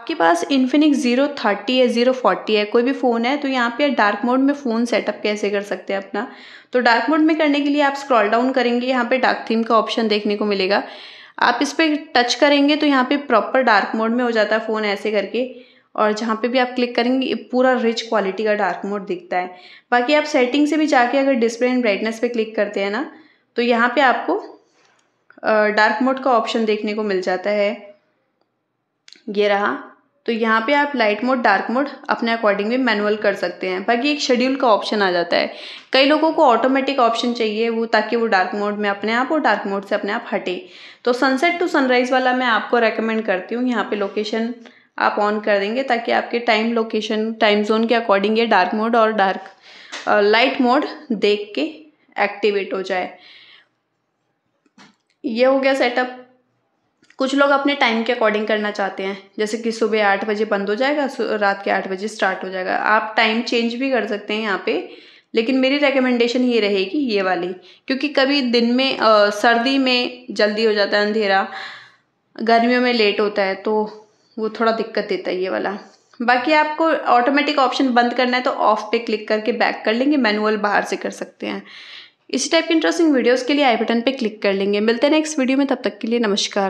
आपके पास Infinix zero thirty है जीरो फोर्टी है कोई भी फ़ोन है तो यहाँ पे डार्क मोड में फ़ोन सेटअप कैसे कर सकते हैं अपना तो डार्क मोड में करने के लिए आप स्क्रॉल डाउन करेंगे यहाँ पे डार्क थीम का ऑप्शन देखने को मिलेगा आप इस पर टच करेंगे तो यहाँ पे प्रॉपर डार्क मोड में हो जाता है फ़ोन ऐसे करके और जहाँ पे भी आप क्लिक करेंगे पूरा रिच क्वालिटी का डार्क मोड दिखता है बाकी आप सेटिंग से भी जाके अगर डिस्प्ले एंड ब्राइटनेस पे क्लिक करते हैं ना तो यहाँ पे आपको डार्क मोड का ऑप्शन देखने को मिल जाता है ये रहा तो यहाँ पे आप लाइट मोड डार्क मोड अपने अकॉर्डिंग भी मैनुअल कर सकते हैं बाकी एक शेड्यूल का ऑप्शन आ जाता है कई लोगों को ऑटोमेटिक ऑप्शन चाहिए वो ताकि वो डार्क मोड में अपने आप और डार्क मोड से अपने आप हटे तो सनसेट टू सनराइज़ वाला मैं आपको रेकमेंड करती हूँ यहाँ पर लोकेशन आप ऑन कर देंगे ताकि आपके टाइम लोकेशन टाइम जोन के अकॉर्डिंग ये डार्क मोड और डार्क लाइट मोड देख के एक्टिवेट हो जाए ये हो गया सेटअप कुछ लोग अपने टाइम के अकॉर्डिंग करना चाहते हैं जैसे कि सुबह आठ बजे बंद हो जाएगा रात के आठ बजे स्टार्ट हो जाएगा आप टाइम चेंज भी कर सकते हैं यहाँ पे लेकिन मेरी रिकमेंडेशन ये रहेगी ये वाली क्योंकि कभी दिन में आ, सर्दी में जल्दी हो जाता है अंधेरा गर्मियों में लेट होता है तो वो थोड़ा दिक्कत देता है ये वाला बाकी आपको ऑटोमेटिक ऑप्शन बंद करना है तो ऑफ पे क्लिक करके बैक कर लेंगे मैनुअल बाहर से कर सकते हैं इसी टाइप की इंटरेस्टिंग वीडियोस के लिए आई बटन पे क्लिक कर लेंगे मिलते हैं नेक्स्ट वीडियो में तब तक के लिए नमस्कार